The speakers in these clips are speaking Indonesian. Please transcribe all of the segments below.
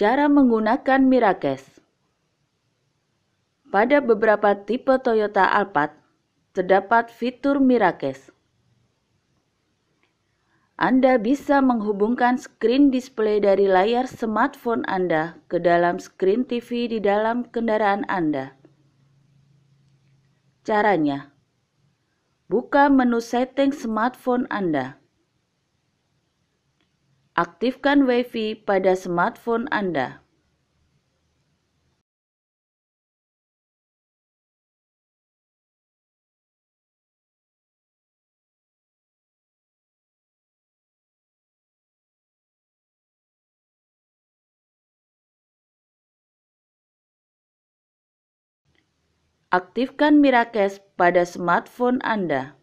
Cara menggunakan Miracash Pada beberapa tipe Toyota Alphard, terdapat fitur Miracash. Anda bisa menghubungkan screen display dari layar smartphone Anda ke dalam screen TV di dalam kendaraan Anda. Caranya, buka menu setting smartphone Anda. Aktifkan WiFi pada smartphone Anda. Aktifkan Miracast pada smartphone Anda.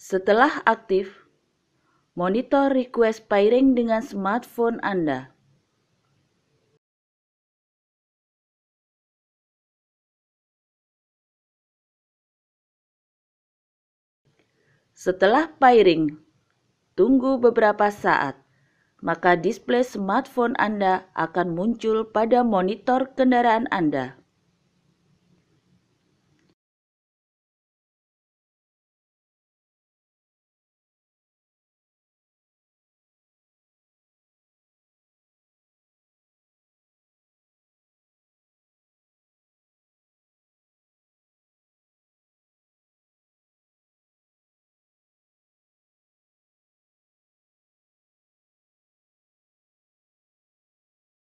Setelah aktif, monitor request pairing dengan smartphone Anda. Setelah pairing, tunggu beberapa saat, maka display smartphone Anda akan muncul pada monitor kendaraan Anda.